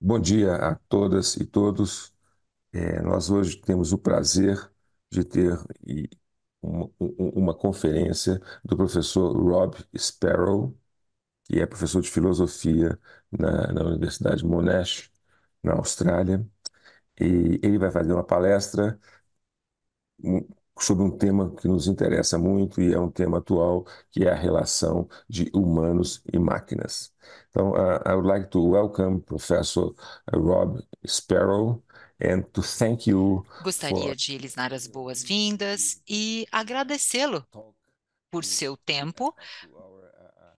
bom dia a todas e todos. É, nós hoje temos o prazer de ter uma, uma, conferência do professor Rob Sparrow, que é professor de filosofia na, na Universidade Monash, na Austrália. E ele vai fazer uma palestra sobre um tema que nos interessa muito e é um tema atual, que é a relação de humanos e máquinas. Então, uh, I would like to welcome Professor Rob Sparrow and to thank you. Gostaria for... de lhes dar as boas-vindas e agradecê-lo por seu tempo,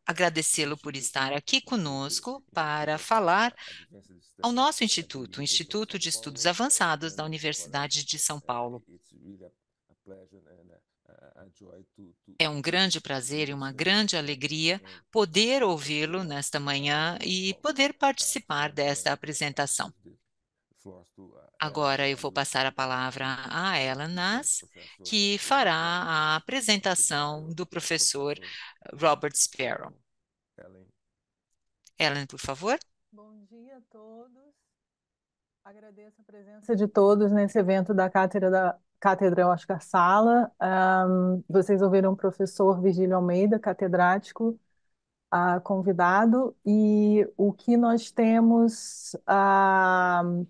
agradecê-lo por estar aqui conosco para falar ao nosso instituto, o Instituto de Estudos Avançados da Universidade de São Paulo. Né, né? É um grande prazer e uma grande alegria poder ouvi-lo nesta manhã e poder é, participar é, desta apresentação. Agora eu vou passar a palavra a Ellen Nas, que fará é a apresentação do professor Robert Sparrow. Ellen, por favor. Bom dia a todos. Agradeço a presença de todos nesse evento da Cátedra da Catedral Oscar é Sala. Um, vocês ouviram o professor Virgílio Almeida, catedrático, uh, convidado, e o que nós temos. Uh,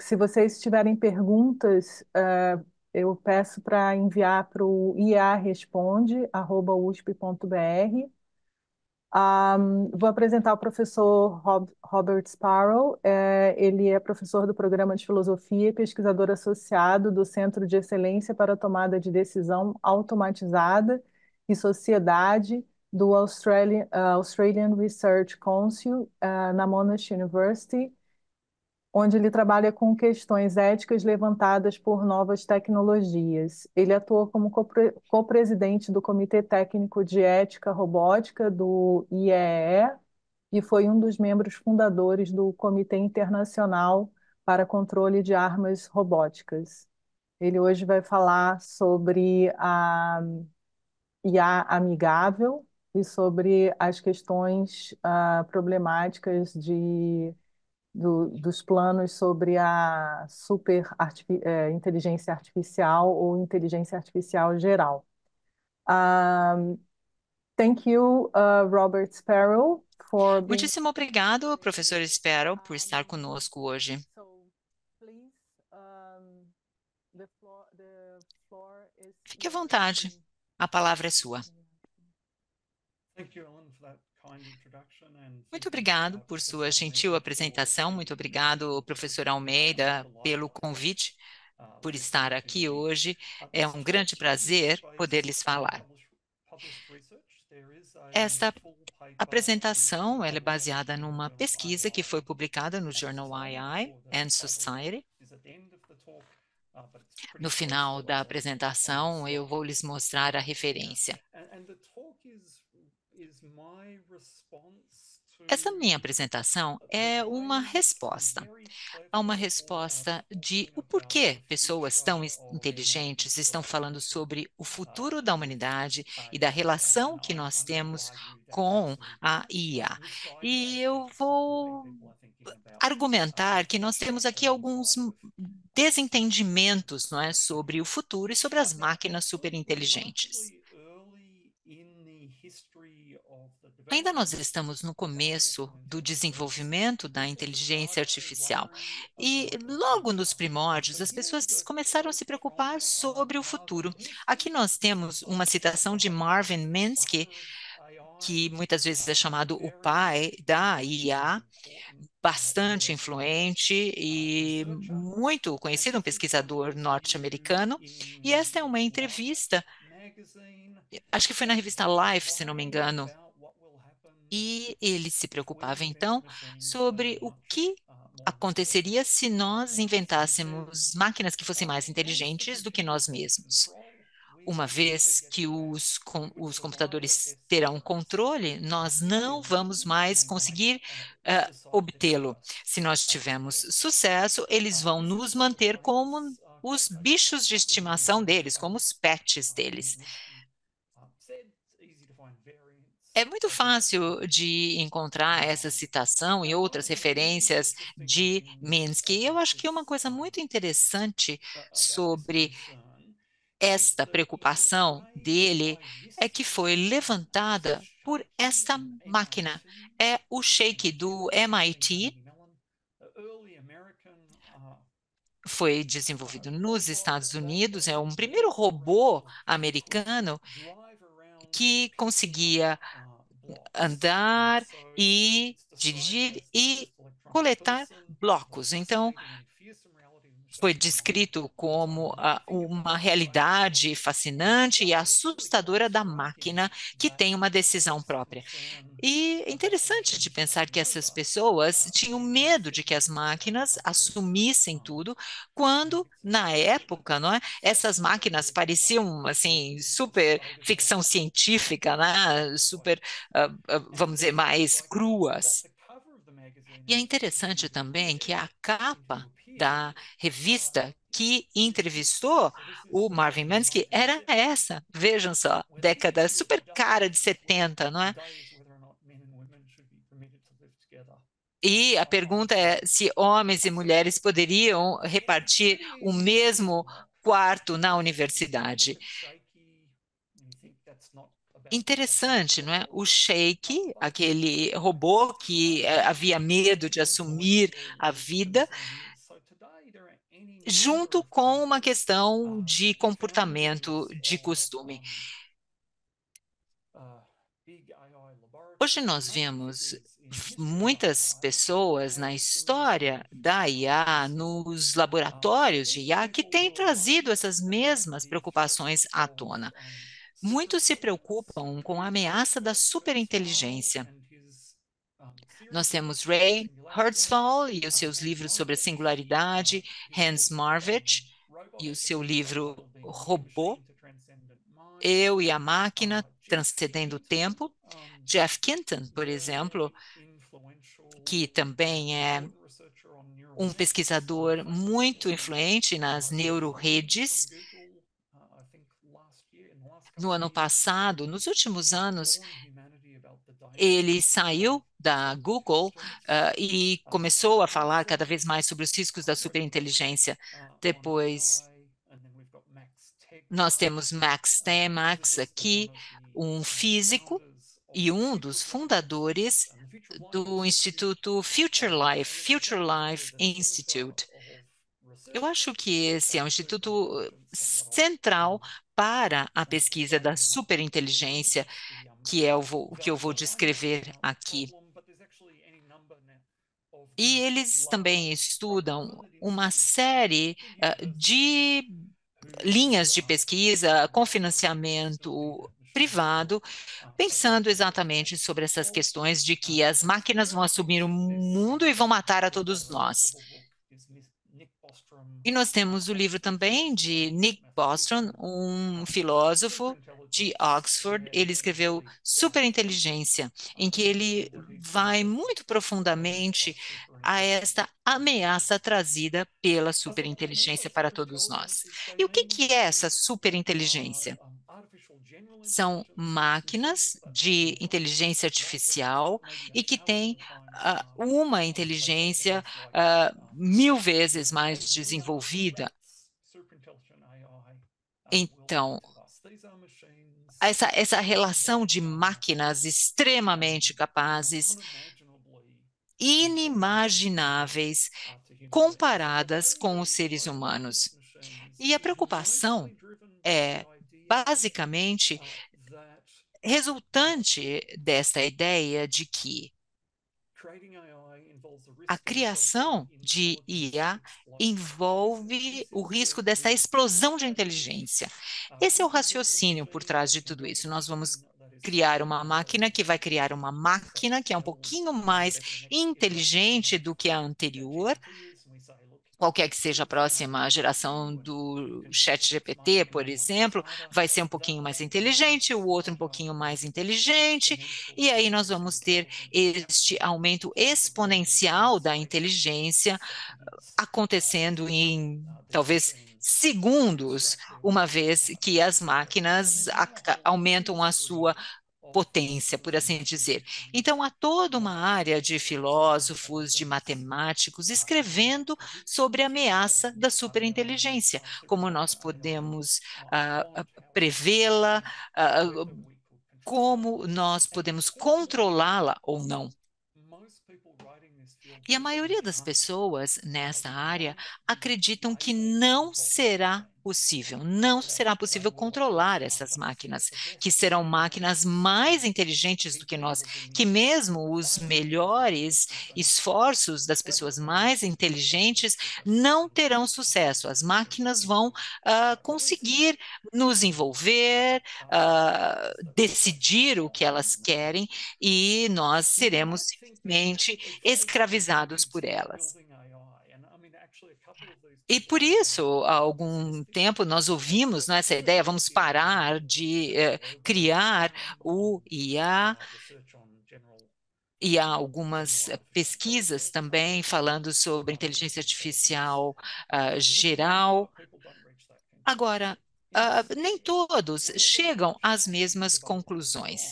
se vocês tiverem perguntas, uh, eu peço para enviar para o iaresponde.usp.br um, vou apresentar o professor Rob, Robert Sparrow. É, ele é professor do programa de filosofia e pesquisador associado do Centro de Excelência para a Tomada de Decisão Automatizada e Sociedade do Australian, uh, Australian Research Council uh, na Monash University onde ele trabalha com questões éticas levantadas por novas tecnologias. Ele atuou como co-presidente do Comitê Técnico de Ética Robótica do IEE e foi um dos membros fundadores do Comitê Internacional para Controle de Armas Robóticas. Ele hoje vai falar sobre a IA amigável e sobre as questões uh, problemáticas de do, dos planos sobre a super é, inteligência artificial ou inteligência artificial geral. Um, thank you, uh, Robert Sparrow, for. Muitíssimo obrigado, professor Sparrow, por estar conosco hoje. Fique à vontade. A palavra é sua. Thank you. Muito obrigado por sua gentil apresentação. Muito obrigado, professor Almeida, pelo convite, por uh, estar aqui hoje. É um grande prazer poder lhes falar. Esta apresentação é baseada numa pesquisa que foi publicada no jornal II and Society. Uh, no final da apresentação, eu vou lhes mostrar a referência. Essa minha apresentação é uma resposta a é uma resposta de o porquê pessoas tão inteligentes estão falando sobre o uh, futuro da humanidade e da relação que nós temos com a IA. E eu vou argumentar que nós temos aqui alguns desentendimentos não é, sobre o futuro e sobre as máquinas superinteligentes. Ainda nós estamos no começo do desenvolvimento da inteligência artificial e logo nos primórdios as pessoas começaram a se preocupar sobre o futuro. Aqui nós temos uma citação de Marvin Minsky, que muitas vezes é chamado o pai da IA, bastante influente e muito conhecido, um pesquisador norte-americano. E esta é uma entrevista, acho que foi na revista Life, se não me engano, e ele se preocupava, então, sobre o que aconteceria se nós inventássemos máquinas que fossem mais inteligentes do que nós mesmos. Uma vez que os, com, os computadores terão controle, nós não vamos mais conseguir uh, obtê-lo. Se nós tivermos sucesso, eles vão nos manter como os bichos de estimação deles, como os pets deles. É muito fácil de encontrar essa citação e outras referências de Minsky. eu acho que uma coisa muito interessante sobre esta preocupação dele é que foi levantada por esta máquina. É o shake do MIT, foi desenvolvido nos Estados Unidos, é um primeiro robô americano que conseguia andar e dirigir e coletar blocos. Então, foi descrito como uma realidade fascinante e assustadora da máquina que tem uma decisão própria. E interessante de pensar que essas pessoas tinham medo de que as máquinas assumissem tudo, quando na época, não é? Essas máquinas pareciam assim super ficção científica, né? Super, ah, ah, vamos dizer, mais cruas. E é interessante também que a capa da revista que entrevistou o Marvin Mansky era essa, vejam só, década super cara de 70, não é? E a pergunta é se homens e mulheres poderiam repartir o mesmo quarto na universidade. Interessante, não é? O Shake aquele robô que eh, havia medo de assumir a vida, junto com uma questão de comportamento, de costume. Hoje nós vemos muitas pessoas na história da IA, nos laboratórios de IA, que têm trazido essas mesmas preocupações à tona. Muitos se preocupam com a ameaça da superinteligência nós temos Ray Kurzweil e os seus livros sobre a singularidade, Hans Marvich e o seu livro Robô, Eu e a Máquina, Transcendendo o Tempo, Jeff Kinton, por exemplo, que também é um pesquisador muito influente nas neuroredes. No ano passado, nos últimos anos, ele saiu da Google uh, e começou a falar cada vez mais sobre os riscos da superinteligência. Depois, nós temos Max Temax aqui, um físico e um dos fundadores do Instituto Future Life, Future Life Institute. Eu acho que esse é um instituto eh, central para a pesquisa da superinteligência, que é o que eu vou descrever aqui. E eles também estudam uma série eh, de linhas de pesquisa com financiamento privado, pensando exatamente sobre essas questões de que as máquinas vão assumir o mundo e vão matar a todos nós. E nós temos o livro também de Nick Bostrom, um filósofo de Oxford. Ele escreveu Superinteligência, em que ele vai muito profundamente a esta ameaça trazida pela superinteligência para todos nós. E o que, que é essa superinteligência? São máquinas de inteligência artificial e que têm uh, uma inteligência uh, mil vezes mais desenvolvida. Então, essa, essa relação de máquinas extremamente capazes inimagináveis comparadas com os seres humanos. E a preocupação é basicamente resultante desta ideia de que a criação de IA envolve o risco dessa explosão de inteligência. Esse é o raciocínio por trás de tudo isso. Nós vamos criar uma máquina que vai criar uma máquina que é um pouquinho mais inteligente do que a anterior, qualquer que seja a próxima geração do chat GPT, por exemplo, vai ser um pouquinho mais inteligente, o outro um pouquinho mais inteligente, e aí nós vamos ter este aumento exponencial da inteligência acontecendo em talvez segundos, uma vez que as máquinas aumentam a sua potência, por assim dizer. Então, há toda uma área de filósofos, de matemáticos escrevendo sobre a ameaça da superinteligência, como nós podemos ah, ah prevê-la, ah, ah, como nós podemos controlá-la ou não. E a maioria das pessoas nessa área acreditam que não será possível, não será possível controlar essas máquinas, que serão máquinas mais inteligentes do que nós, que mesmo os melhores esforços das pessoas mais inteligentes não terão sucesso. As máquinas vão uh, conseguir nos envolver, uh, decidir o que elas querem e nós seremos simplesmente escravizados por elas. E por isso, há algum tempo, nós ouvimos né, essa ideia, vamos parar de eh, criar o IA, e há algumas pesquisas também falando sobre inteligência artificial uh, geral. Agora, uh, nem todos chegam às mesmas conclusões.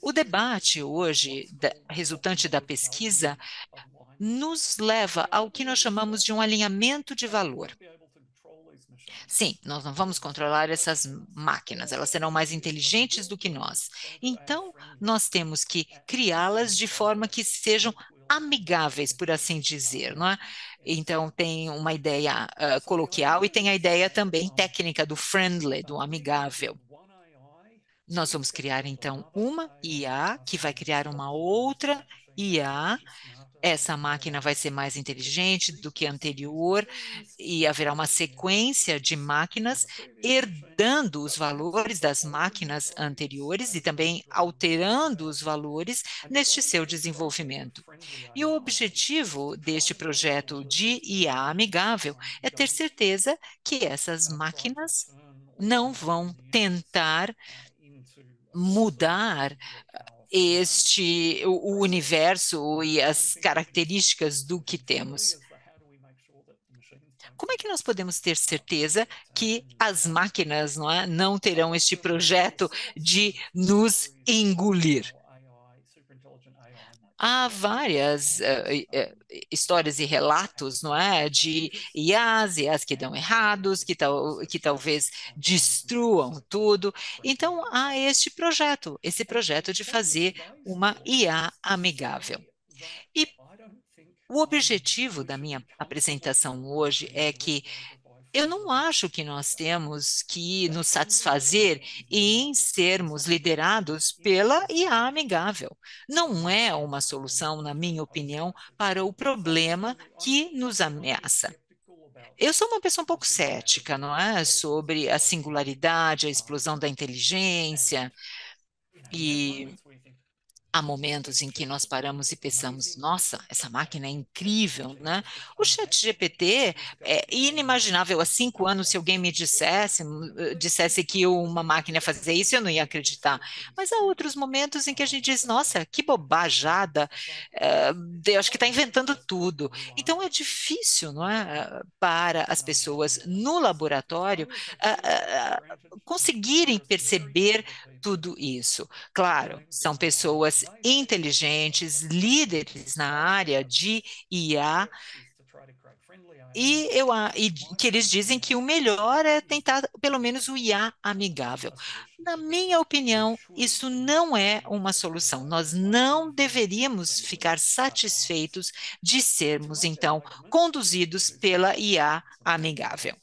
O debate hoje, da, resultante da pesquisa, nos leva ao que nós chamamos de um alinhamento de valor. Sim, nós não vamos controlar essas máquinas, elas serão mais inteligentes do que nós. Então, nós temos que criá-las de forma que sejam amigáveis, por assim dizer, não é? Então, tem uma ideia uh, coloquial e tem a ideia também técnica do friendly, do amigável. Nós vamos criar, então, uma IA que vai criar uma outra IA essa máquina vai ser mais inteligente do que a anterior e haverá uma sequência de máquinas herdando os valores das máquinas anteriores e também alterando os valores neste seu desenvolvimento. E o objetivo deste projeto de IA amigável é ter certeza que essas máquinas não vão tentar mudar este o, o universo e as características do que temos. Como é que nós podemos ter certeza que as máquinas não, é, não terão este projeto de nos engolir? Há várias uh, uh, histórias e relatos, não é, de IAs, IAs que dão errados, que, tal, que talvez destruam tudo. Então, há este projeto, esse projeto de fazer uma IA amigável. E o objetivo da minha apresentação hoje é que eu não acho que nós temos que nos satisfazer uhum. em sermos liderados pela IA amigável. Não é uma solução, na minha opinião, para o problema que nos ameaça. Eu sou uma pessoa um pouco cética, não é? Sobre a singularidade, a explosão da inteligência. E Há momentos em que nós paramos e pensamos, nossa, essa máquina é incrível, né? O chat GPT é inimaginável há cinco anos, se alguém me dissesse, hum, eh, dissesse que uma máquina ia fazer isso, eu não ia acreditar. Mas há outros momentos em que a gente diz, nossa, que bobajada, eh, eu acho que está inventando tudo. Então é difícil, não é, para as pessoas no laboratório eh, conseguirem perceber tudo isso. Claro, são pessoas inteligentes, líderes na área de IA, e, eu, e que eles dizem que o melhor é tentar, pelo menos, o IA amigável. Na minha opinião, isso não é uma solução. Nós não deveríamos ficar satisfeitos de sermos, então, conduzidos pela IA amigável.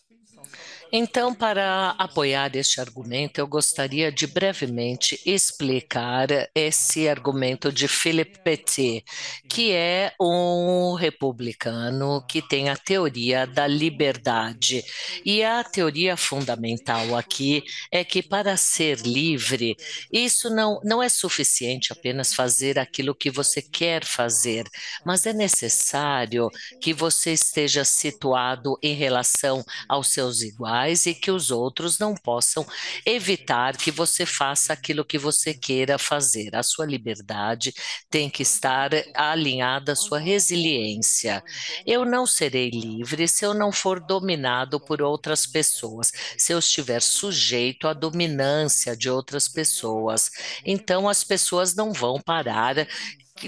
Então, para apoiar este argumento, eu gostaria de brevemente explicar esse argumento de Philippe Petit, que é um republicano que tem a teoria da liberdade. E a teoria fundamental aqui é que para ser livre, isso não, não é suficiente apenas fazer aquilo que você quer fazer, mas é necessário que você esteja situado em relação aos seus iguais e que os outros não possam evitar que você faça aquilo que você queira fazer. A sua liberdade tem que estar alinhada à sua resiliência. Eu não serei livre se eu não for dominado por outras pessoas, se eu estiver sujeito à dominância de outras pessoas. Então, as pessoas não vão parar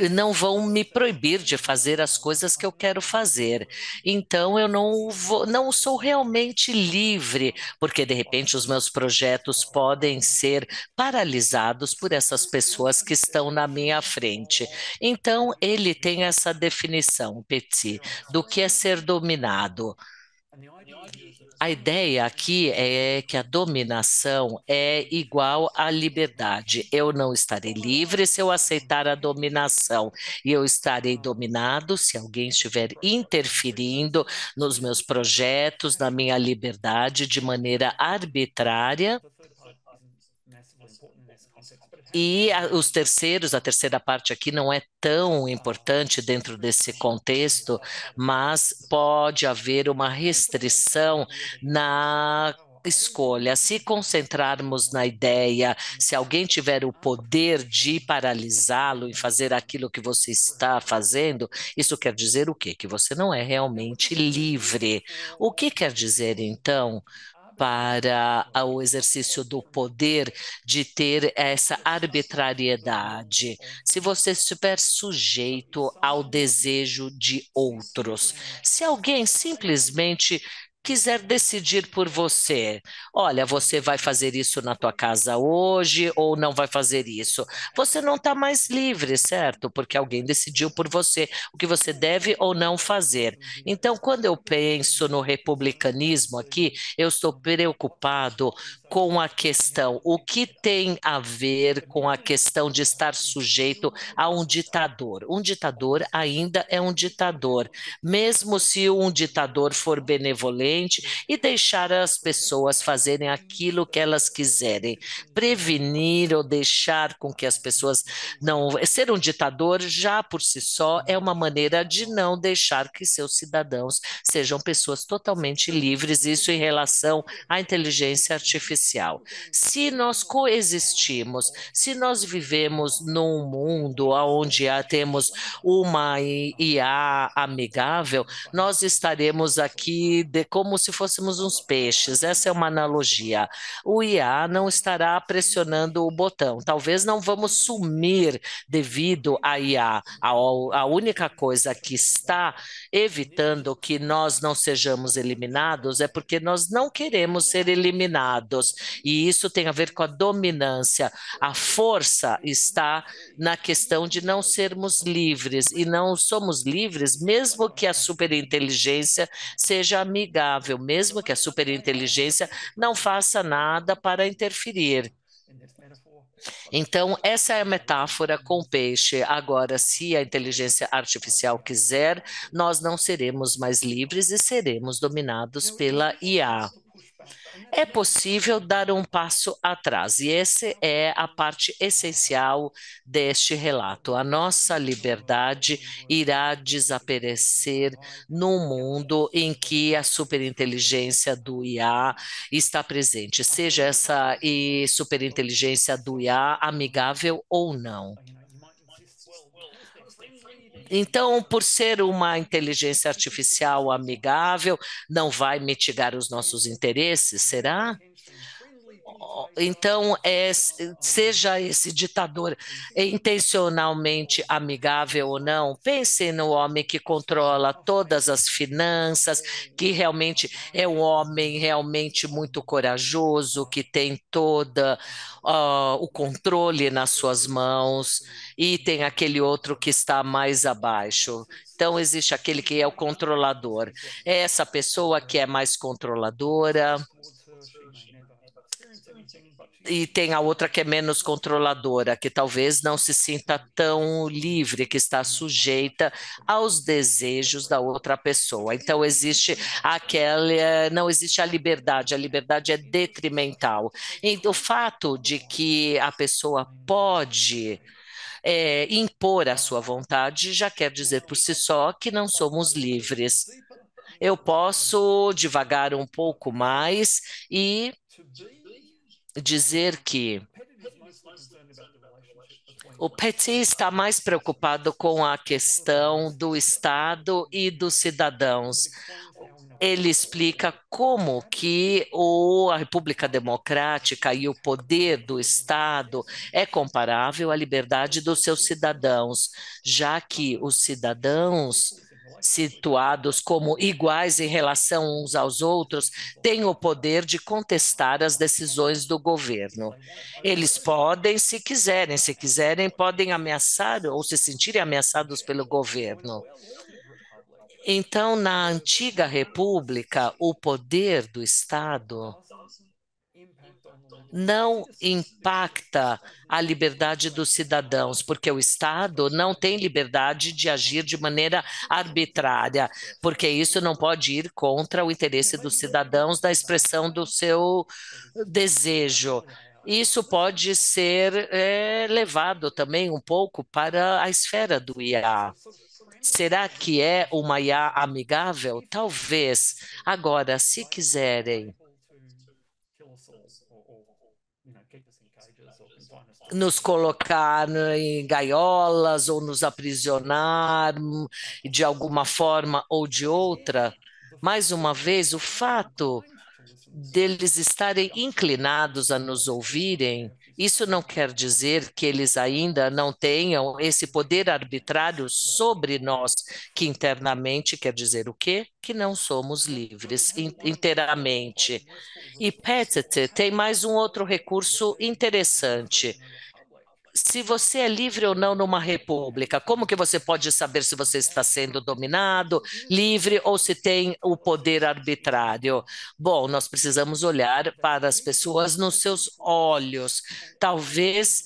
não vão me proibir de fazer as coisas que eu quero fazer. Então eu não vou, não sou realmente livre, porque de repente os meus projetos podem ser paralisados por essas pessoas que estão na minha frente. Então ele tem essa definição, Petit, do que é ser dominado. A ideia aqui é que a dominação é igual à liberdade. Eu não estarei livre se eu aceitar a dominação, e eu estarei dominado se alguém estiver interferindo nos meus projetos, na minha liberdade de maneira arbitrária e a, os terceiros, a terceira parte aqui não é tão importante dentro desse contexto, mas pode haver uma restrição na escolha, se concentrarmos na ideia, se alguém tiver o poder de paralisá-lo e fazer aquilo que você está fazendo, isso quer dizer o quê? Que você não é realmente livre. O que quer dizer, então, para o exercício do poder de ter essa arbitrariedade. Se você estiver sujeito ao desejo de outros, se alguém simplesmente quiser decidir por você. Olha, você vai fazer isso na tua casa hoje ou não vai fazer isso. Você não está mais livre, certo? Porque alguém decidiu por você o que você deve ou não fazer. Então, quando eu penso no republicanismo aqui, eu estou preocupado com a questão o que tem a ver com a questão de estar sujeito a um ditador. Um ditador ainda é um ditador, mesmo se um ditador for benevolente e deixar as pessoas fazerem aquilo que elas quiserem. Prevenir ou deixar com que as pessoas não. Ser um ditador já por si só é uma maneira de não deixar que seus cidadãos sejam pessoas totalmente livres, isso em relação à inteligência artificial. Se nós coexistimos, se nós vivemos num mundo onde temos uma IA amigável, nós estaremos aqui de, com como se fôssemos uns peixes. Essa é uma analogia. O IA não estará pressionando o botão. Talvez não vamos sumir devido à IA. A, a única coisa que está evitando que nós não sejamos eliminados é porque nós não queremos ser eliminados. E isso tem a ver com a dominância. A força está na questão de não sermos livres. E não somos livres, mesmo que a superinteligência seja amigável mesmo que a superinteligência não faça nada para interferir. Então, essa é a metáfora com o peixe. Agora, se a inteligência artificial quiser, nós não seremos mais livres e seremos dominados pela IA é possível dar um passo atrás. E essa é a parte essencial deste relato. A nossa liberdade irá desaparecer no mundo em que a superinteligência do IA está presente, seja essa superinteligência do IA amigável ou não. Então, por ser uma inteligência artificial amigável, não vai mitigar os nossos interesses, será? Então, é, seja esse ditador intencionalmente amigável ou não, pense no homem que controla todas as finanças, que realmente é um homem realmente muito corajoso, que tem toda uh, o controle nas suas mãos, e tem aquele outro que está mais abaixo. Então, existe aquele que é o controlador. É essa pessoa que é mais controladora e tem a outra que é menos controladora, que talvez não se sinta tão livre, que está sujeita aos desejos da outra pessoa. Então existe aquela, é, não existe a liberdade, a liberdade é detrimental. E o fato de que a pessoa pode é, impor a sua vontade já quer dizer por si só que não somos livres. Eu posso devagar um pouco mais e dizer que o PT está mais preocupado com a questão do Estado e dos cidadãos. Ele explica como que o, a República Democrática e o poder do Estado é comparável à liberdade dos seus cidadãos, já que os cidadãos situados como iguais em relação uns aos outros, têm o poder de contestar as decisões do governo. Eles podem, se quiserem, se quiserem, podem ameaçar ou se sentirem ameaçados pelo governo. Então, na antiga república, o poder do Estado não impacta a liberdade dos cidadãos, porque o Estado não tem liberdade de agir de maneira arbitrária, porque isso não pode ir contra o interesse dos cidadãos da expressão do seu desejo isso pode ser é, levado também um pouco para a esfera do IA. Será que é uma IA amigável? Talvez. Agora, se quiserem nos colocar em gaiolas ou nos aprisionar hum, de alguma forma ou de outra. Mais uma vez, o fato deles estarem inclinados a nos ouvirem isso não quer dizer que eles ainda não tenham esse poder arbitrário sobre nós, que internamente quer dizer o quê? Que não somos livres inteiramente. E Pettit tem mais um outro recurso interessante se você é livre ou não numa república? Como que você pode saber se você está sendo dominado, livre ou se tem o poder arbitrário? Bom, nós precisamos olhar para as pessoas nos seus olhos. Talvez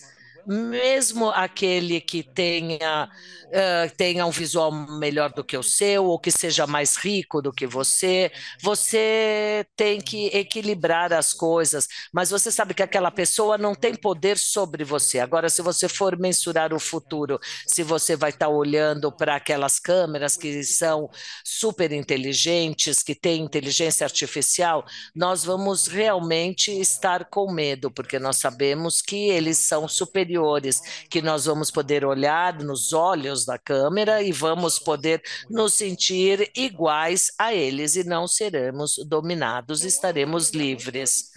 mesmo aquele que tenha, uh, tenha um visual melhor do que o seu, ou que seja mais rico do que você, você tem que equilibrar as coisas, mas você sabe que aquela pessoa não tem poder sobre você. Agora, se você for mensurar o futuro, se você vai estar tá olhando para aquelas câmeras que são super inteligentes, que têm inteligência artificial, nós vamos realmente estar com medo, porque nós sabemos que eles são superiores que nós vamos poder olhar nos olhos da câmera e vamos poder nos sentir iguais a eles e não seremos dominados, estaremos livres.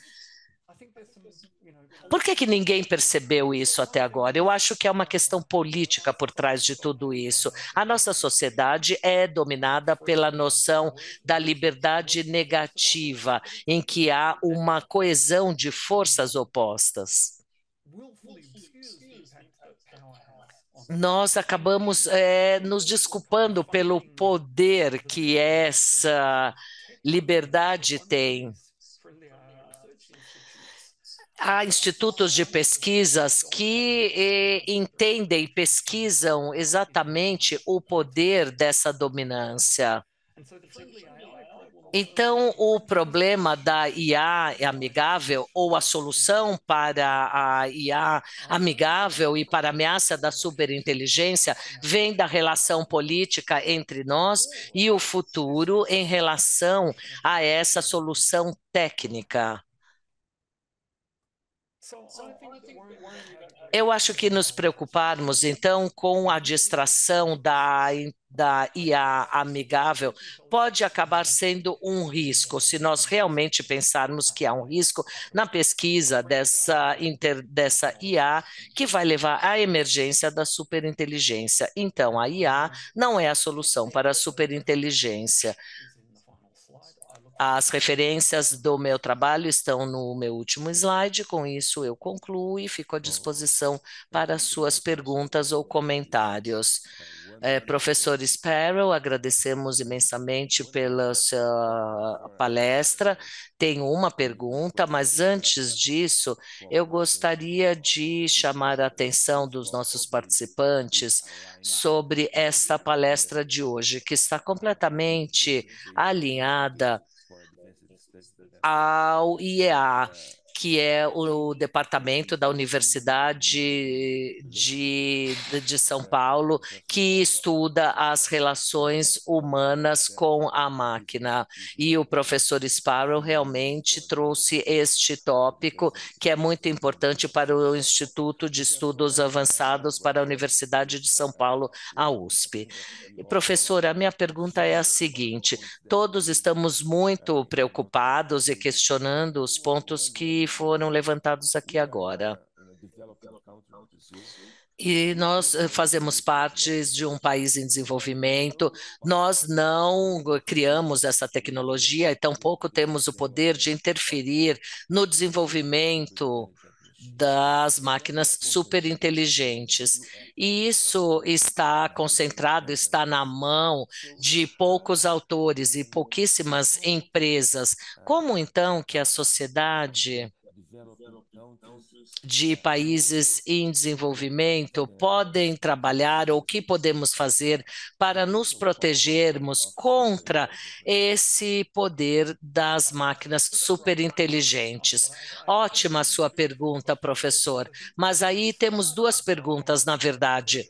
Por que, que ninguém percebeu isso até agora? Eu acho que é uma questão política por trás de tudo isso. A nossa sociedade é dominada pela noção da liberdade negativa, em que há uma coesão de forças opostas. nós acabamos é, nos desculpando pelo poder que essa liberdade tem. Há institutos de pesquisas que eh, entendem e pesquisam exatamente o poder dessa dominância. Então, o problema da IA amigável ou a solução para a IA amigável e para a ameaça da superinteligência vem da relação política entre nós e o futuro em relação a essa solução técnica. Eu acho que nos preocuparmos, então, com a distração da, da IA amigável pode acabar sendo um risco, se nós realmente pensarmos que há um risco na pesquisa dessa, inter, dessa IA que vai levar à emergência da superinteligência. Então, a IA não é a solução para a superinteligência. As referências do meu trabalho estão no meu último slide, com isso eu concluo e fico à disposição para suas perguntas ou comentários. É, professor Sparrow, agradecemos imensamente pela sua palestra. Tenho uma pergunta, mas antes disso, eu gostaria de chamar a atenção dos nossos participantes sobre esta palestra de hoje, que está completamente alinhada Aw, ie. que é o departamento da Universidade de, de São Paulo, que estuda as relações humanas com a máquina. E o professor Sparrow realmente trouxe este tópico, que é muito importante para o Instituto de Estudos Avançados para a Universidade de São Paulo, a USP. Professora, a minha pergunta é a seguinte: todos estamos muito preocupados e questionando os pontos que foram levantados aqui agora. E nós eh, fazemos parte de um país em desenvolvimento, nós não criamos essa tecnologia e tampouco temos o poder de interferir no desenvolvimento das máquinas superinteligentes. E isso está concentrado, está na mão de poucos autores e pouquíssimas empresas. Como então que a sociedade de países em desenvolvimento é. podem trabalhar ou o que podemos fazer para nos protegermos contra esse poder das máquinas superinteligentes. Ótima sua pergunta, professor. Mas aí temos duas perguntas, na verdade.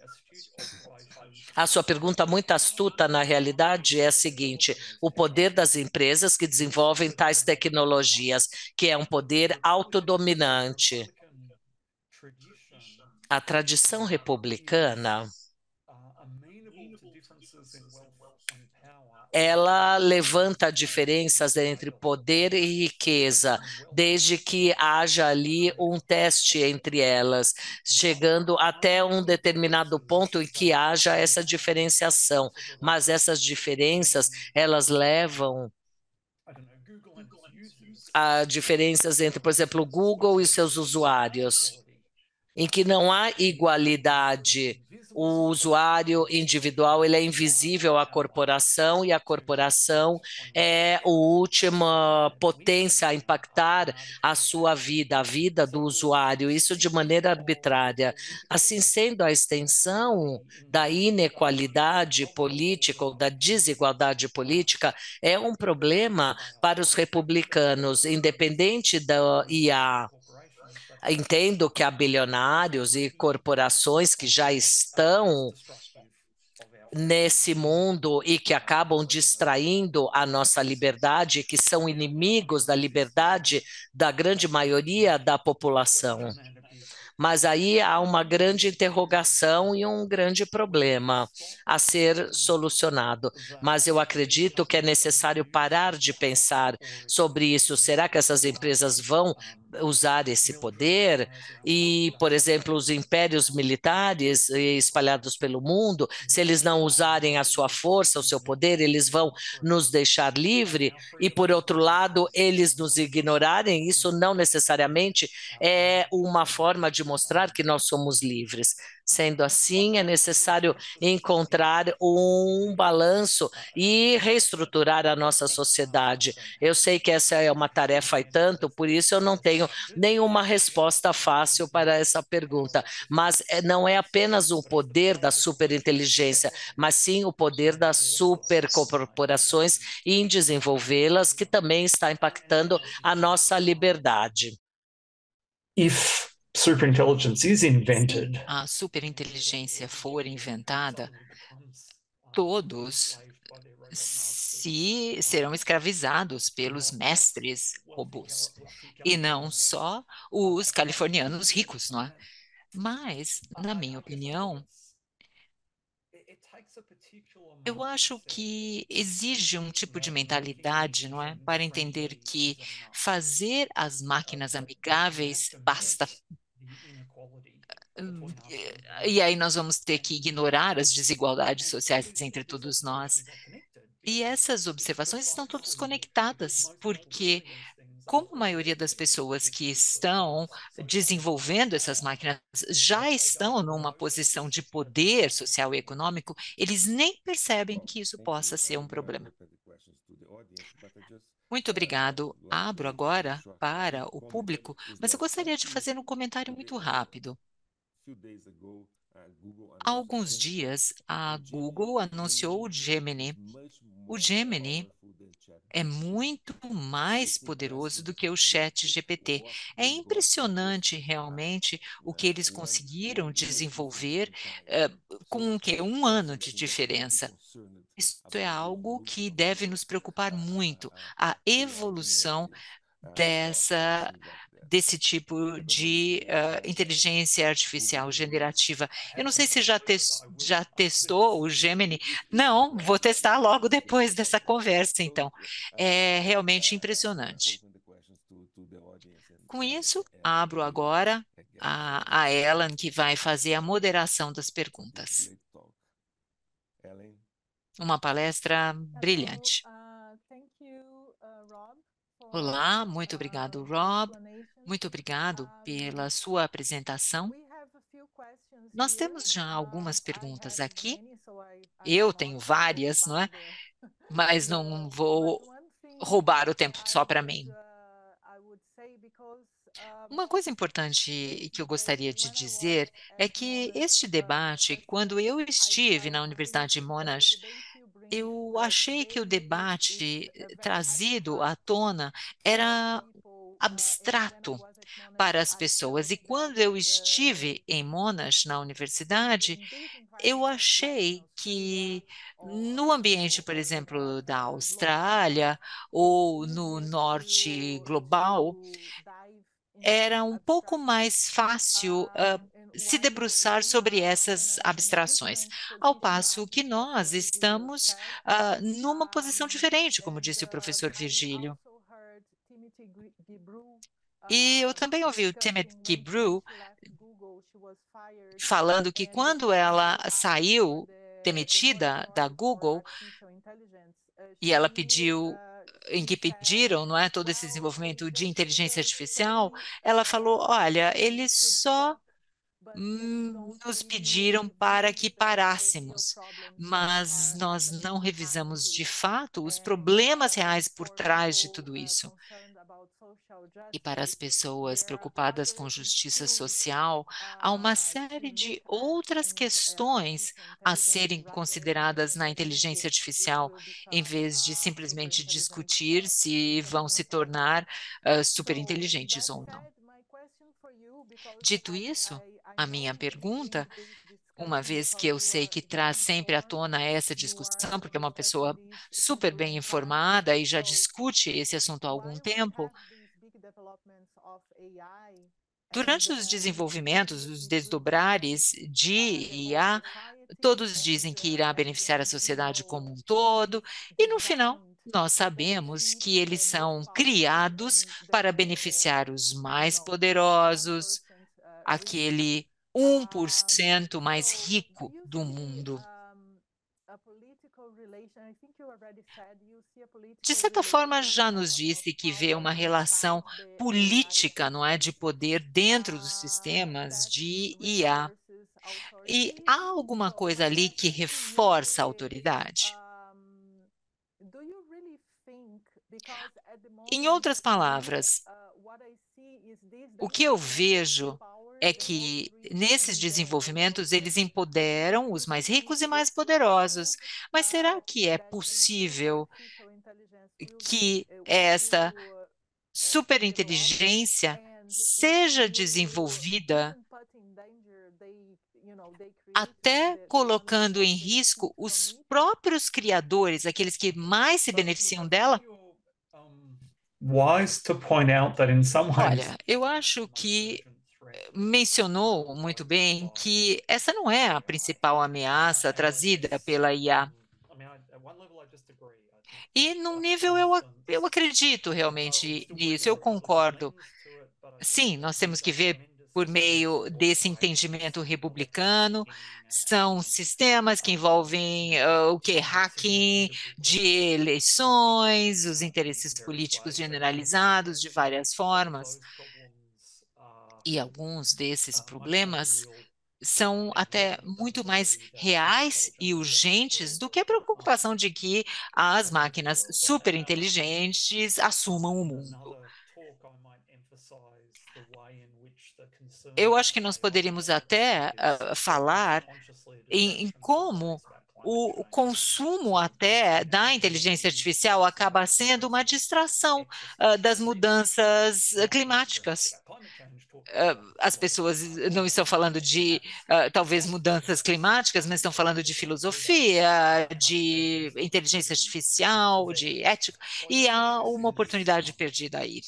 A sua pergunta muito astuta, na realidade, é a seguinte: o poder das empresas que desenvolvem tais tecnologias, que é um poder autodominante. A tradição republicana ela levanta diferenças entre poder e riqueza, desde que haja ali um teste entre elas, chegando até um determinado ponto em que haja essa diferenciação. Mas essas diferenças, elas levam a diferenças entre, por exemplo, o Google e seus usuários, em que não há igualdade o usuário individual ele é invisível à corporação e a corporação é a última potência a impactar a sua vida, a vida do usuário, isso de maneira arbitrária. Assim sendo, a extensão da inequalidade política ou da desigualdade política é um problema para os republicanos, independente da IA Entendo que há bilionários e corporações que já estão nesse mundo e que acabam distraindo a nossa liberdade, que são inimigos da liberdade da grande maioria da população. Mas aí há uma grande interrogação e um grande problema a ser solucionado. Mas eu acredito que é necessário parar de pensar sobre isso. Será que essas empresas vão usar esse poder e, por exemplo, os impérios militares eh, espalhados pelo mundo, se uhum. eles não usarem a sua força, o seu poder, eles vão nos deixar livre e, por outro lado, eles nos ignorarem, isso não necessariamente é uma forma de mostrar que nós somos livres. Sendo assim, é necessário encontrar um balanço e reestruturar a nossa sociedade. Eu sei que essa é uma tarefa e tanto, por isso eu não tenho nenhuma resposta fácil para essa pergunta. Mas é, não é apenas o poder da superinteligência, mas sim o poder das supercorporações em desenvolvê-las, que também está impactando a nossa liberdade. If superintelligence is invented, a superinteligência for inventada, todos se serão escravizados pelos mestres robôs e não só os californianos ricos, não é? Mas, na minha opinião, eu acho que exige um tipo de mentalidade, não é? Para entender que fazer as máquinas amigáveis basta. Hum, eh, e aí nós vamos ter que ignorar as desigualdades sociais entre todos nós. E essas observações estão todas conectadas, porque como a maioria das pessoas que estão desenvolvendo essas máquinas já estão numa posição de poder social e econômico, eles nem percebem que isso possa ser um problema. Muito obrigado. Abro agora para o público, mas eu gostaria de fazer um comentário muito rápido. Há alguns dias, a Google anunciou o Gemini. O Gemini é muito mais poderoso do que o Chat GPT. É impressionante realmente o que eles conseguiram desenvolver eh, com que um ano de diferença. Isso é algo que deve nos preocupar muito, a evolução dessa desse tipo de uh, inteligência artificial generativa. Eu não sei se já, te já testou o Gemini. Não, vou testar logo depois dessa conversa, então. É realmente impressionante. Com isso, abro agora a, a Ellen, que vai fazer a moderação das perguntas. Uma palestra brilhante. Uh, uh, Olá, muito obrigado, Rob, muito obrigado pela sua apresentação. Nós temos já algumas perguntas aqui. Eu tenho várias, não é? Mas não vou roubar o tempo só para mim. Uma coisa importante que eu gostaria de dizer é que este debate, quando eu estive na Universidade de Monash, eu achei que o debate eh, trazido à tona era abstrato para as pessoas. E quando eu estive em Monash, na universidade, eu achei que no ambiente, por exemplo, da Austrália ou no norte global, era um pouco mais fácil uh, se debruçar sobre essas abstrações, ao passo que nós estamos uh, numa posição diferente, como disse o professor Virgílio. E ah, eu também ouvi o Timothy Gibrew falando que quando ela saiu demitida da Google uh, e ela pediu uh, em que pediram, não é, todo esse desenvolvimento de inteligência artificial, ela falou, olha, eles só hum, nos pediram para que parássemos, mas nós não revisamos de fato os problemas reais por trás de tudo isso e para as pessoas preocupadas com justiça tipo social, há uma série de outras é, questões assim, a é serem consideradas na né, inteligência artificial, tipo em vez de simplesmente discutir se vão se tornar uh, superinteligentes ou não. Dito isso, a minha pergunta uma vez que eu sei que traz sempre à tona essa discussão, porque é uma pessoa super bem informada e já discute esse assunto há algum tempo, Durante os uh, desenvolvimentos, os desdobrares de IA, todos dizem que irá beneficiar a sociedade como um todo, e no final, nós sabemos que eles são criados para beneficiar os mais poderosos, uh, aquele 1% mais rico do mundo. De certa forma, já nos disse que vê uma relação política, não é, de poder dentro dos sistemas de IA. E há alguma coisa ali que reforça a autoridade? Em outras palavras, uh, o que eu vejo é que nesses desenvolvimentos eles empoderam os mais ricos e mais poderosos. Mas será que é possível que esta superinteligência seja desenvolvida até colocando em risco os próprios criadores, aqueles que mais se beneficiam dela? Olha, eu acho que mencionou muito bem que essa não é a principal ameaça trazida pela IA. E num nível eu, eu acredito realmente nisso, eu concordo. Sim, nós temos que ver por meio desse entendimento republicano. Uh, São sistemas que envolvem uh, o que? Hacking de eleições, os interesses políticos generalizados de várias formas. E alguns desses ah, problemas são até muito mais reais e urgentes do que a preocupação de que as máquinas superinteligentes assumam o mundo. Eu acho que nós poderíamos até uh, falar em, em como o consumo até da inteligência artificial acaba sendo uma distração uh, das mudanças climáticas. Tipo, ah, as pessoas não estão falando de ah, talvez mudanças climáticas, mas estão falando de filosofia, de inteligência artificial, de ética, e há uma oportunidade perdida aí.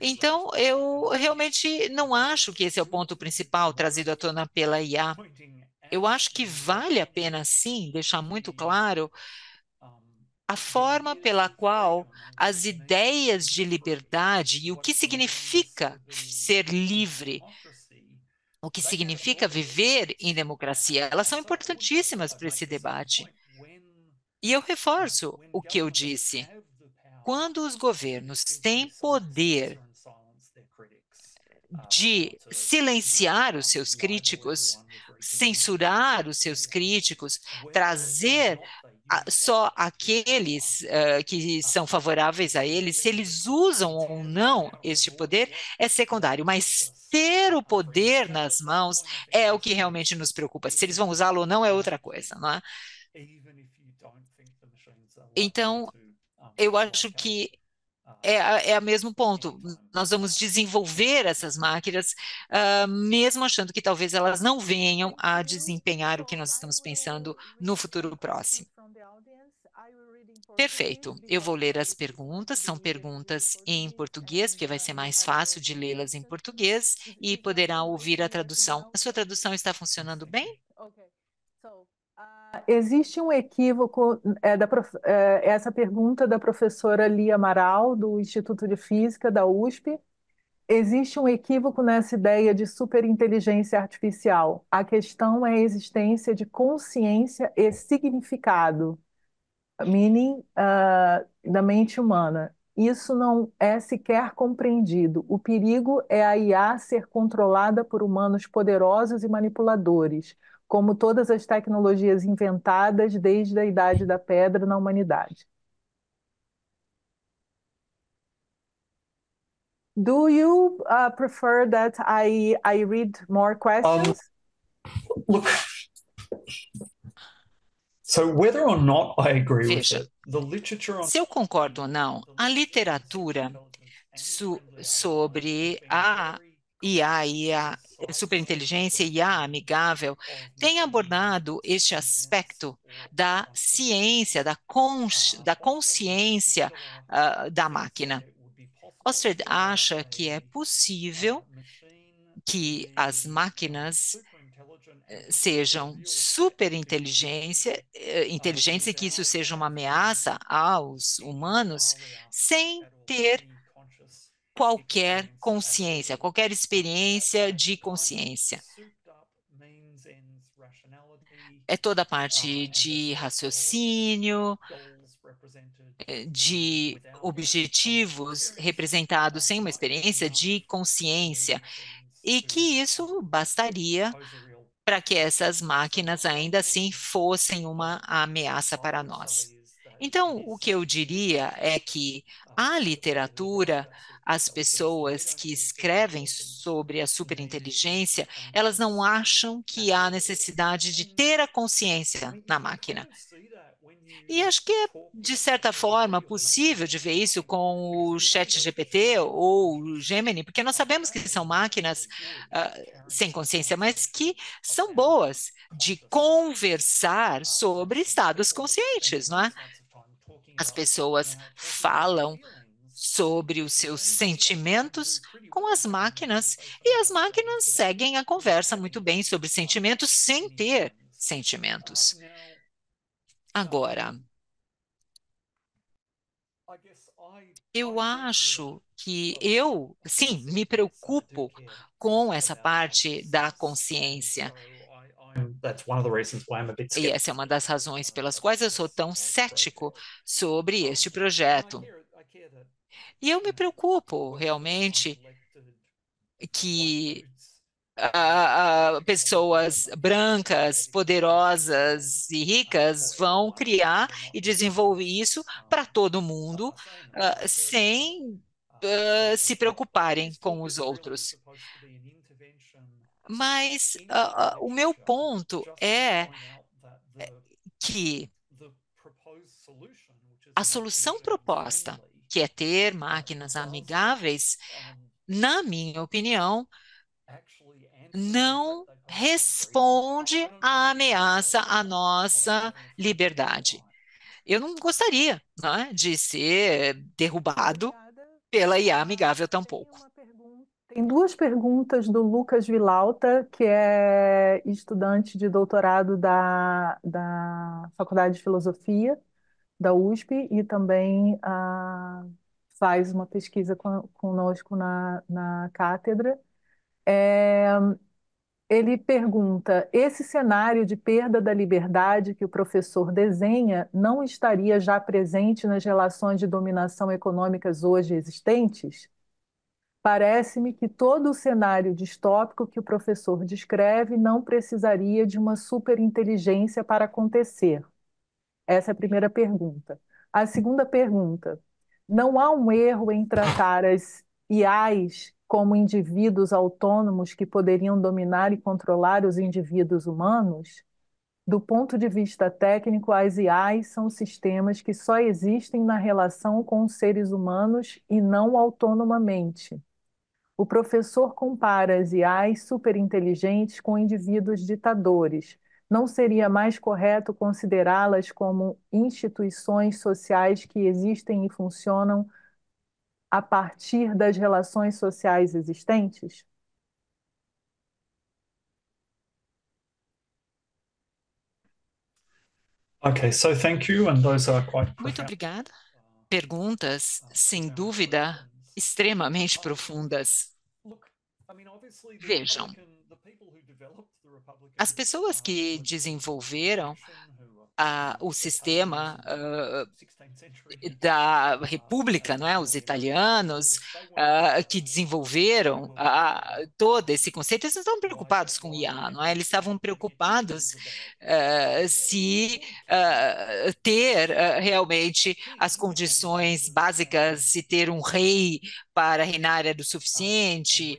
Então, eu realmente não acho que esse é o ponto principal trazido à tona pela IA. Eu acho que vale a pena, sim, deixar muito claro a forma pela qual as ideias de liberdade e o que significa ser livre, o que significa viver em democracia, elas são importantíssimas para esse debate. E eu reforço o que eu disse. Quando os governos têm poder de silenciar os seus críticos, censurar os seus críticos, trazer só aqueles uh, que ah. são favoráveis a eles, se eles usam ou não este uhum. poder, é secundário, mas ter o poder nas mãos é o que realmente nos preocupa. Se eles vão usá-lo ou não é outra coisa, não é? Então, eu acho que ah. é, é o mesmo ponto. Nós vamos desenvolver essas máquinas, uh, mesmo achando que talvez elas não venham a desempenhar o que nós estamos pensando no futuro próximo. Perfeito. Eu vou ler as perguntas, são perguntas em português, porque vai ser mais fácil de lê-las em português e poderá ouvir a tradução. A sua tradução está funcionando bem? Ah, existe um equívoco, é, da é, essa pergunta da professora Lia Amaral, do Instituto de Física da USP, existe um equívoco nessa ideia de superinteligência artificial. A questão é a existência de consciência e significado meaning uh, da mente humana. Isso não é sequer compreendido. O perigo é a IA ser controlada por humanos poderosos e manipuladores, como todas as tecnologias inventadas desde a Idade da Pedra na humanidade. Do you uh, prefer that I I read more questions? Um, look, Veja, se eu concordo ou não, a literatura sobre a IA e a superinteligência e a amigável tem abordado este aspecto da ciência, da, cons, da consciência uh, da máquina. Ostred acha que é possível que as máquinas sejam super eh, inteligência, inteligentes e que isso seja uma ameaça aos humanos sem ter qualquer consciência, qualquer experiência de consciência. É toda a parte de raciocínio, de objetivos representados sem uma experiência de consciência, e que isso bastaria para que essas máquinas ainda assim fossem uma ameaça para nós. Então, o que eu diria é que a literatura, as pessoas que escrevem sobre a superinteligência, elas não acham que há necessidade de ter a consciência na máquina. E acho que é, de certa forma, possível de ver isso com o chat GPT ou o Gemini, porque nós sabemos que são máquinas uh, sem consciência, mas que são boas de conversar sobre estados conscientes, não é? As pessoas falam sobre os seus sentimentos com as máquinas e as máquinas seguem a conversa muito bem sobre sentimentos sem ter sentimentos. Agora, eu acho que eu, sim, me preocupo com essa parte da consciência. E essa é uma das razões pelas quais eu sou tão cético sobre este projeto. E eu me preocupo realmente que a, a, pessoas brancas, poderosas e ricas vão criar e desenvolver isso para todo mundo, uh, sem uh, se preocuparem com os outros. Mas uh, o meu ponto é, é que a solução proposta, que é ter máquinas amigáveis, na minha opinião, não responde à ameaça à nossa liberdade. Eu não gostaria né, de ser derrubado pela IA amigável tampouco. Tem duas perguntas do Lucas Vilauta, que é estudante de doutorado da, da Faculdade de Filosofia da USP e também ah, faz uma pesquisa conosco na, na cátedra. É, ele pergunta: esse cenário de perda da liberdade que o professor desenha não estaria já presente nas relações de dominação econômicas hoje existentes? Parece-me que todo o cenário distópico que o professor descreve não precisaria de uma superinteligência para acontecer. Essa é a primeira pergunta. A segunda pergunta: não há um erro em tratar as IAs como indivíduos autônomos que poderiam dominar e controlar os indivíduos humanos, do ponto de vista técnico, as IAs são sistemas que só existem na relação com os seres humanos e não autonomamente. O professor compara as IAs superinteligentes com indivíduos ditadores. Não seria mais correto considerá-las como instituições sociais que existem e funcionam a partir das relações sociais existentes? Okay, so thank you, and those are quite Muito obrigada. Perguntas, sem dúvida, extremamente profundas. Vejam, as pessoas que desenvolveram a, o sistema uh, da República, não é? Os italianos uh, que desenvolveram uh, todo esse conceito, eles não estavam preocupados com IA, não é? Eles estavam preocupados se ter realmente as condições básicas, se ter um rei para reinar era o suficiente,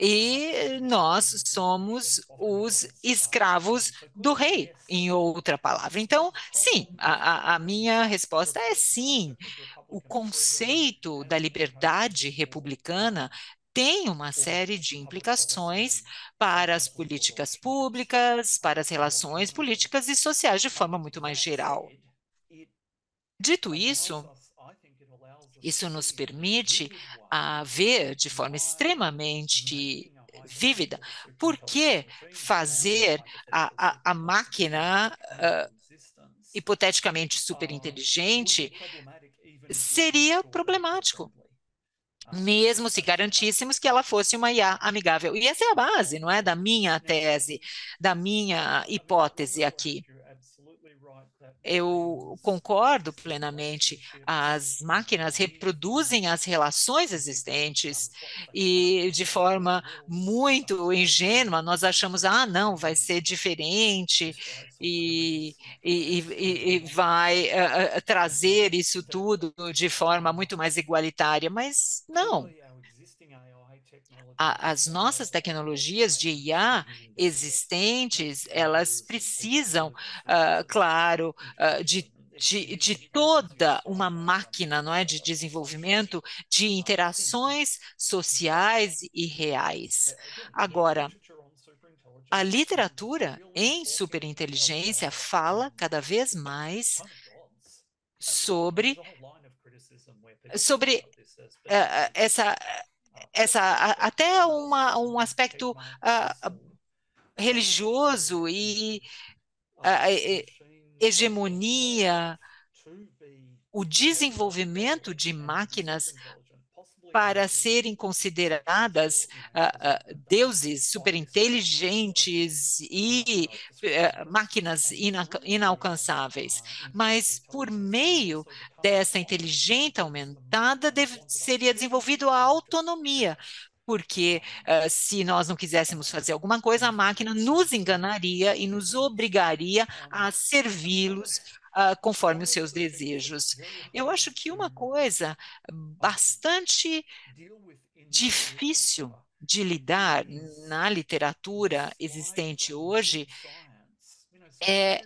e nós somos os escravos do rei, em outra palavra. Então, sim, a, a minha resposta é sim. O conceito da liberdade republicana tem uma série de implicações para as políticas públicas, para as relações políticas e sociais de forma muito mais geral. Dito isso, isso nos permite a ver de forma extremamente vívida por que fazer a, a, a máquina uh, hipoteticamente superinteligente seria problemático mesmo se garantíssemos que ela fosse uma IA amigável. E essa é a base, não é, da minha tese, da minha hipótese aqui. Eu concordo plenamente. As máquinas reproduzem as relações existentes e, de forma muito ingênua, nós achamos: ah, não, vai ser diferente e, e, e, e vai uh, trazer isso tudo de forma muito mais igualitária. Mas não as nossas tecnologias de IA existentes, elas precisam, uh, claro, uh, de de, de, toda uma máquina não é, de desenvolvimento de interações sociais e reais. Agora, a literatura em superinteligência fala cada vez mais sobre sobre uh, essa essa, até uma, um aspecto uh, religioso e uh, hegemonia, o desenvolvimento de máquinas para serem consideradas uh, uh, deuses superinteligentes e uh, máquinas ina inalcançáveis. Mas por meio dessa inteligência aumentada seria desenvolvido a autonomia, porque uh, se nós não quiséssemos fazer alguma coisa, a máquina nos enganaria e nos obrigaria a servi-los uh, conforme os seus desejos. Eu acho que uma coisa bastante difícil de lidar na literatura existente hoje é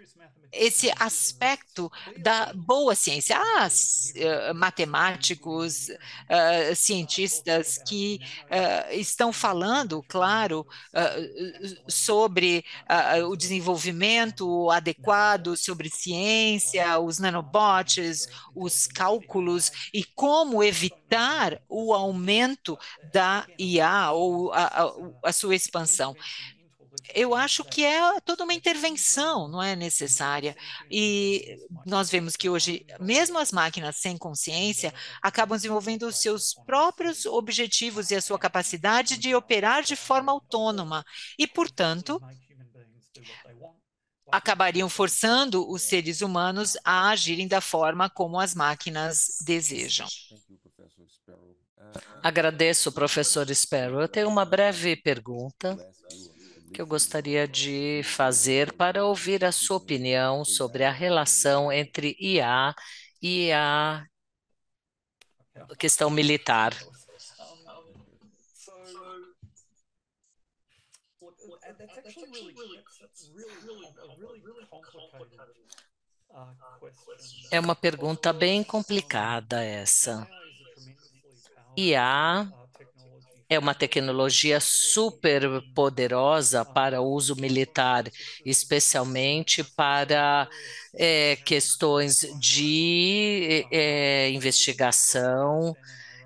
esse aspecto da boa ciência. Há ah, eh, matemáticos, eh, cientistas que eh, estão falando, claro, sobre o desenvolvimento adequado, sobre ciência, os nanobots, os cálculos e como evitar o aumento da IA ou a, a, a sua expansão eu acho que é toda uma intervenção, não é necessária. E nós vemos que hoje, mesmo as máquinas sem consciência, acabam desenvolvendo os seus próprios objetivos e a sua capacidade de operar de forma autônoma. E, portanto, acabariam forçando os seres humanos a agirem da forma como as máquinas desejam. Agradeço, professor Sparrow. Eu tenho uma breve pergunta que eu gostaria de fazer para ouvir a sua opinião sobre a relação entre IA e a questão militar. É uma pergunta bem complicada essa. IA é uma tecnologia super poderosa para uso militar, especialmente para é, questões de é, investigação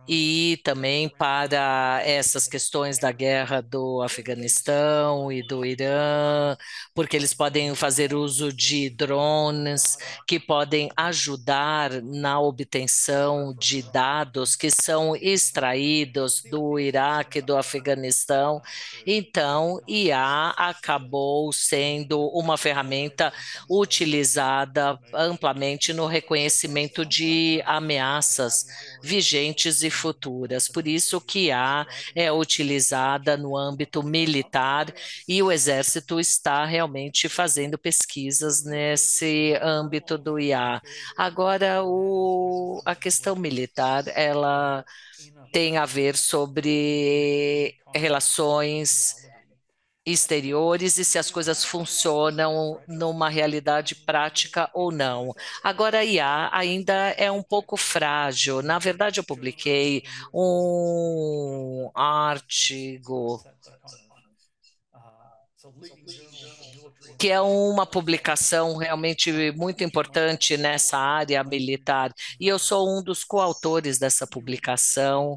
e também para essas questões da guerra do Afeganistão e do Irã, porque eles podem fazer uso de drones que podem ajudar na obtenção de dados que são extraídos do Iraque, do Afeganistão. Então, IA acabou sendo uma ferramenta utilizada amplamente no reconhecimento de ameaças vigentes e futuras. Por isso que a é utilizada no âmbito militar e o Exército está realmente fazendo pesquisas nesse âmbito do IA. Agora, o, a questão militar, ela tem a ver sobre relações exteriores e se as coisas funcionam numa realidade prática ou não. Agora, a IA ainda é um pouco frágil. Na verdade, eu publiquei um artigo que é uma publicação realmente muito importante nessa área militar, e eu sou um dos coautores dessa publicação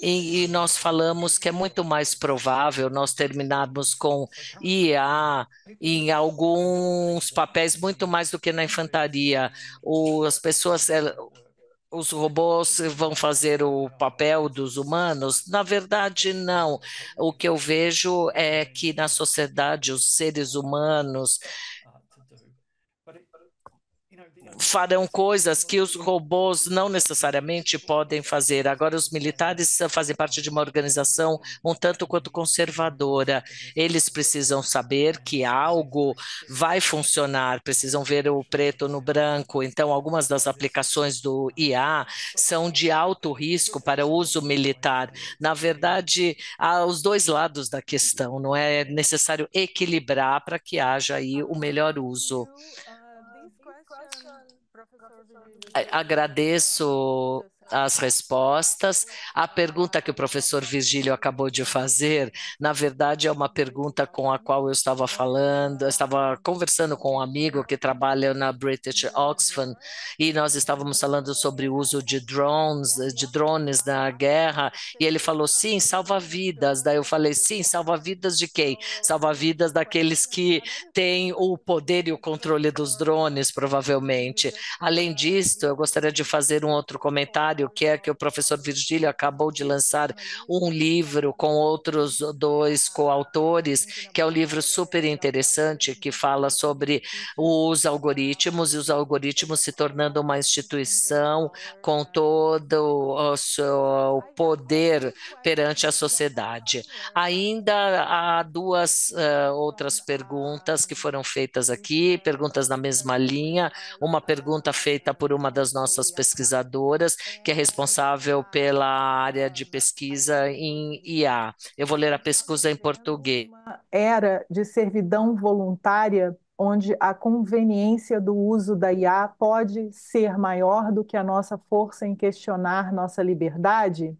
e, e, nós falamos que é muito mais provável nós terminarmos com IA em alguns papéis, muito mais do que na infantaria. O, as pessoas. Eh, os robôs vão fazer o papel dos humanos? Na verdade, não. O que eu vejo é que na sociedade, os seres humanos farão coisas que os robôs não necessariamente podem fazer. Agora, os militares fazem parte de uma organização um tanto quanto conservadora. Eles precisam saber que algo vai funcionar, precisam ver o preto no branco. Então, algumas das aplicações do IA são de alto risco para uso militar. Na verdade, há os dois lados da questão, não é, é necessário equilibrar para que haja aí o melhor uso. Agradeço as respostas. A pergunta que o professor Virgílio acabou de fazer, na verdade, é uma pergunta com a qual eu estava falando, eu estava conversando com um amigo que trabalha na British Oxfam e nós estávamos falando sobre o uso de drones, de drones na guerra, e ele falou: "Sim, salva vidas". Daí eu falei: "Sim, salva vidas de quem? Salva vidas daqueles que têm o poder e o controle dos drones, provavelmente". Além disso, eu gostaria de fazer um outro comentário Mário é que o professor Virgílio acabou de lançar um livro com outros dois coautores, que é um livro super interessante, que fala sobre os algoritmos e os algoritmos se tornando uma instituição com todo o seu poder perante a sociedade. Ainda há duas uh, outras perguntas que foram feitas aqui, perguntas na mesma linha, uma pergunta feita por uma das nossas pesquisadoras, que que é responsável pela área de pesquisa em IA. Eu vou ler a pesquisa em português. era de servidão voluntária onde a conveniência do uso da IA pode ser maior do que a nossa força em questionar nossa liberdade?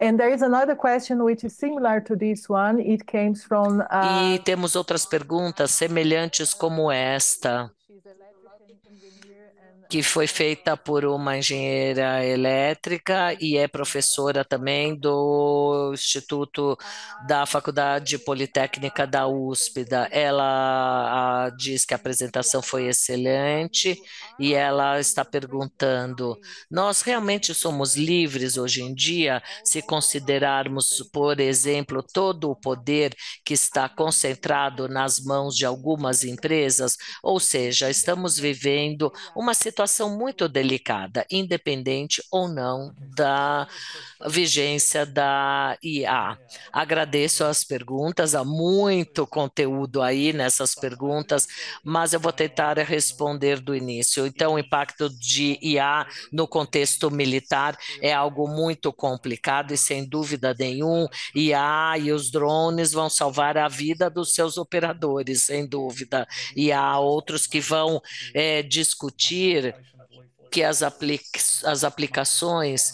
And there is another question which is similar to this one. It came from a... Uh, e temos outras perguntas semelhantes como esta que foi feita por uma engenheira elétrica e é professora também do Instituto da Faculdade Politécnica da USP. Ela diz que a apresentação foi excelente e ela está perguntando: nós realmente somos livres hoje em dia se considerarmos, por exemplo, todo o poder que está concentrado nas mãos de algumas empresas? Ou seja, estamos vivendo uma situação situação muito delicada, independente ou não da vigência da IA. Agradeço as perguntas, há muito conteúdo aí nessas perguntas, mas eu vou tentar responder do início. Então, o impacto de IA no contexto militar é algo muito complicado e, sem dúvida nenhuma, IA e os drones vão salvar a vida dos seus operadores, sem dúvida. E há outros que vão é, discutir que as, as aplicações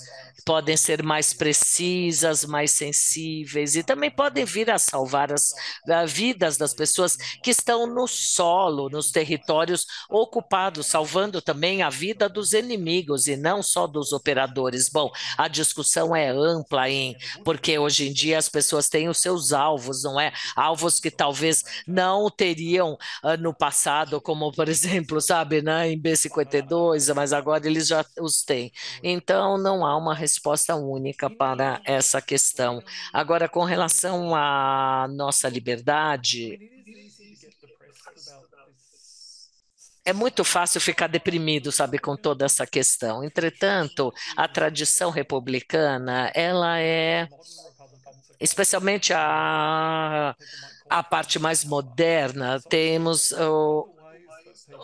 podem ser mais precisas, mais sensíveis e também podem vir a salvar as a vidas das pessoas que estão no solo, nos territórios ocupados, salvando também a vida dos inimigos e não só dos operadores. Bom, a discussão é ampla, hein? Porque hoje em dia as pessoas têm os seus alvos, não é? Alvos que talvez não teriam ah, no passado, como por exemplo, sabe, né, em B52, mas agora eles já os têm. Então não há uma resposta resposta única para essa questão. Agora, com relação à nossa liberdade, é muito fácil ficar deprimido, sabe, com toda essa questão. Entretanto, a tradição republicana, ela é especialmente a, a parte mais moderna, temos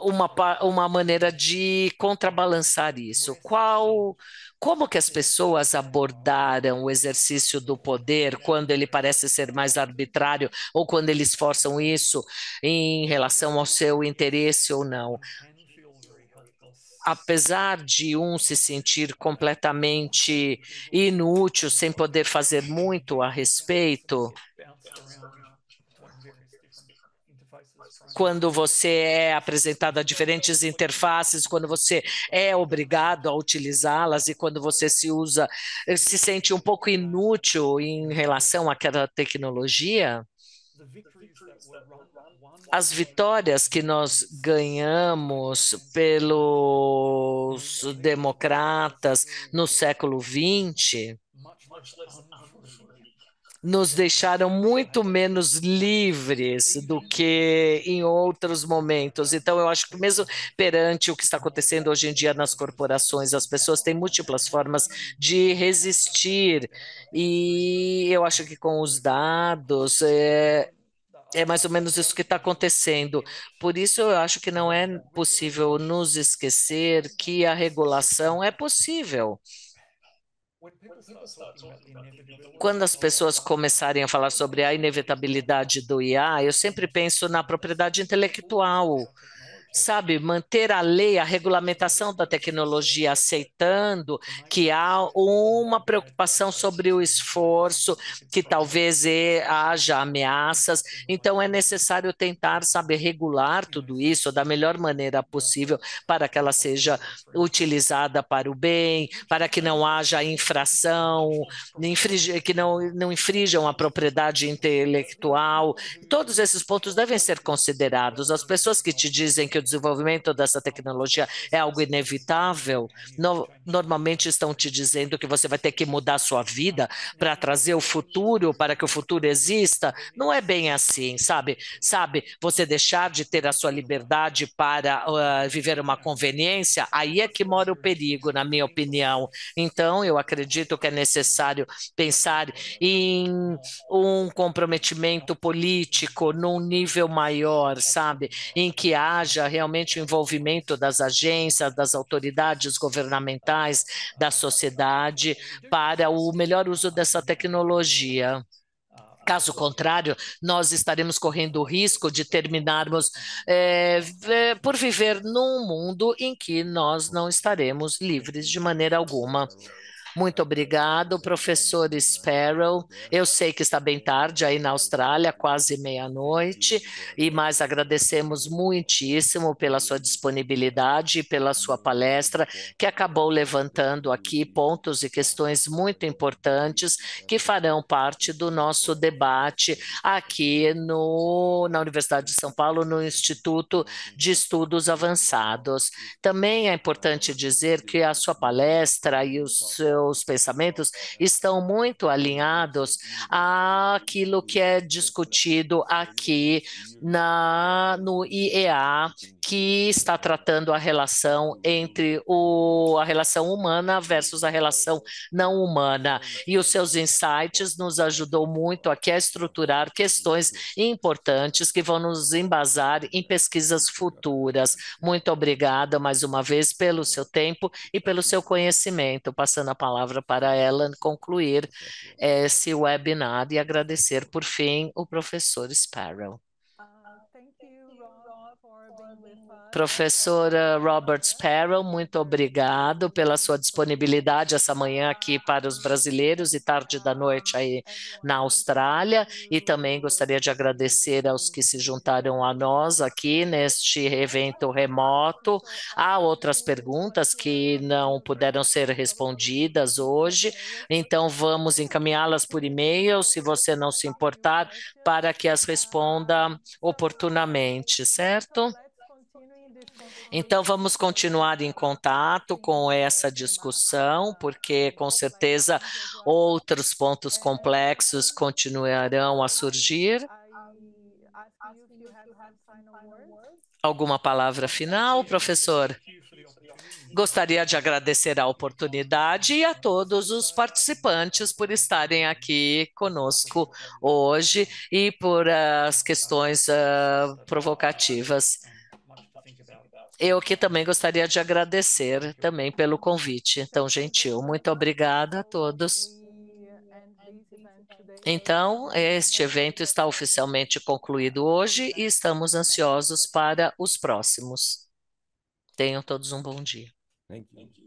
uma, uma maneira de contrabalançar isso. Qual como que as pessoas abordaram o exercício do poder quando ele parece ser mais arbitrário ou quando eles forçam isso em relação ao seu interesse ou não. Apesar de um se sentir completamente inútil, sem poder fazer muito a respeito, quando você é apresentado a diferentes interfaces, quando você é obrigado a utilizá-las e quando você se usa, eh, se sente um pouco inútil em relação àquela tecnologia? As vitórias que nós ganhamos pelos democratas no século XX nos deixaram muito menos livres do que em outros momentos. Então, eu acho que mesmo perante o que está acontecendo hoje em dia nas corporações, as pessoas têm múltiplas formas de resistir. E eu acho que com os dados é, é mais ou menos isso que está acontecendo. Por isso, eu acho que não é possível nos esquecer que a regulação é possível. Quando as pessoas começarem a falar sobre a inevitabilidade do IA, eu sempre penso na propriedade intelectual sabe, manter a lei, a regulamentação da tecnologia, aceitando que há uma preocupação sobre o esforço, que talvez haja ameaças. Então, é necessário tentar, sabe, regular tudo isso da melhor maneira possível para que ela seja utilizada para o bem, para que não haja infração, que não, não infrijam a propriedade intelectual. Todos esses pontos devem ser considerados. As pessoas que te dizem que o desenvolvimento dessa tecnologia é algo inevitável, no, normalmente estão te dizendo que você vai ter que mudar sua vida para trazer o futuro, para que o futuro exista. Não é bem assim, sabe? Sabe, você deixar de ter a sua liberdade para uh, viver uma conveniência, aí é que mora o perigo, na minha opinião. Então, eu acredito que é necessário pensar em um comprometimento político num nível maior, sabe? Em que haja realmente o envolvimento das agências, das autoridades governamentais, da sociedade, para o melhor uso dessa tecnologia. Caso contrário, nós estaremos correndo o risco de terminarmos é, é por viver num mundo em que nós não estaremos livres de maneira alguma. Muito obrigado, professor Sparrow. Eu sei que está bem tarde aí na Austrália, quase meia-noite, e mais agradecemos muitíssimo pela sua disponibilidade e pela sua palestra, que acabou levantando aqui pontos e questões muito importantes que farão parte do nosso debate aqui no, na Universidade de São Paulo, no Instituto de Estudos Avançados. Também é importante dizer que a sua palestra e o seu os pensamentos estão muito alinhados àquilo que é discutido aqui na, no IEA que está tratando a relação entre o, a relação humana versus a relação não humana. E os seus insights nos ajudou muito aqui a estruturar questões importantes que vão nos embasar em pesquisas futuras. Muito obrigada mais uma vez pelo seu tempo e pelo seu conhecimento. Passando a palavra para Ellen concluir esse webinar e agradecer, por fim, o professor Sparrow. Professora Robert Sparrow, muito obrigado pela sua disponibilidade essa manhã aqui para os brasileiros e tarde da noite aí na Austrália. E também gostaria de agradecer aos que se juntaram a nós aqui neste evento remoto. Há outras perguntas que não puderam ser respondidas hoje, então vamos encaminhá-las por e-mail, se você não se importar, para que as responda oportunamente, certo? Então, vamos continuar em contato com essa discussão, porque com certeza outros pontos complexos continuarão a surgir. Alguma palavra final, professor? Gostaria de agradecer a oportunidade e a todos os participantes por estarem aqui conosco hoje e por as questões uh, provocativas. Eu que também gostaria de agradecer também pelo convite tão gentil. Muito obrigada a todos. Então, este evento está oficialmente concluído hoje e estamos ansiosos para os próximos. Tenham todos um bom dia.